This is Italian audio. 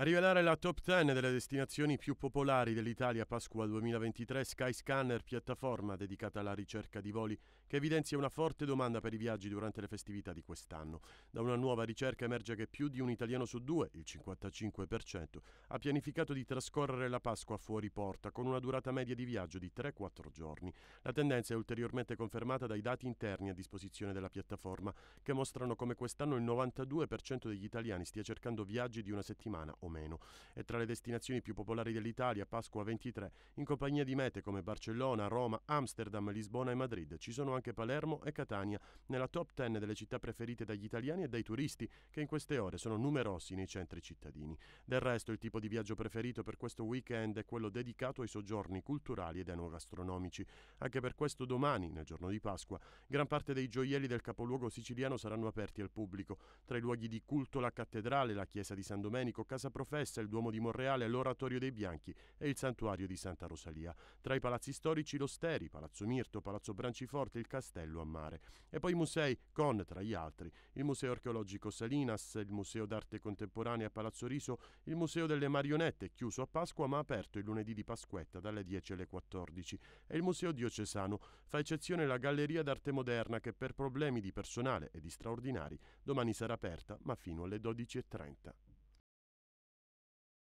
A rivelare la top 10 delle destinazioni più popolari dell'Italia Pasqua 2023 Skyscanner, piattaforma dedicata alla ricerca di voli che evidenzia una forte domanda per i viaggi durante le festività di quest'anno. Da una nuova ricerca emerge che più di un italiano su due, il 55%, ha pianificato di trascorrere la Pasqua fuori porta con una durata media di viaggio di 3-4 giorni. La tendenza è ulteriormente confermata dai dati interni a disposizione della piattaforma che mostrano come quest'anno il 92% degli italiani stia cercando viaggi di una settimana o meno. E tra le destinazioni più popolari dell'Italia, Pasqua 23, in compagnia di mete come Barcellona, Roma, Amsterdam, Lisbona e Madrid. Ci sono anche Palermo e Catania, nella top 10 delle città preferite dagli italiani e dai turisti, che in queste ore sono numerosi nei centri cittadini. Del resto, il tipo di viaggio preferito per questo weekend è quello dedicato ai soggiorni culturali ed enogastronomici. Anche per questo domani, nel giorno di Pasqua, gran parte dei gioielli del capoluogo siciliano saranno aperti al pubblico. Tra i luoghi di culto la cattedrale, la chiesa di San Domenico, Casa Pro professa il Duomo di Monreale, l'Oratorio dei Bianchi e il Santuario di Santa Rosalia. Tra i palazzi storici lo Steri, Palazzo Mirto, Palazzo Branciforte, il Castello a Mare. E poi i musei, con tra gli altri il Museo Archeologico Salinas, il Museo d'Arte Contemporanea a Palazzo Riso, il Museo delle Marionette, chiuso a Pasqua ma aperto il lunedì di Pasquetta dalle 10 alle 14, e il Museo Diocesano. Fa eccezione la Galleria d'Arte Moderna che per problemi di personale e di straordinari domani sarà aperta ma fino alle 12.30.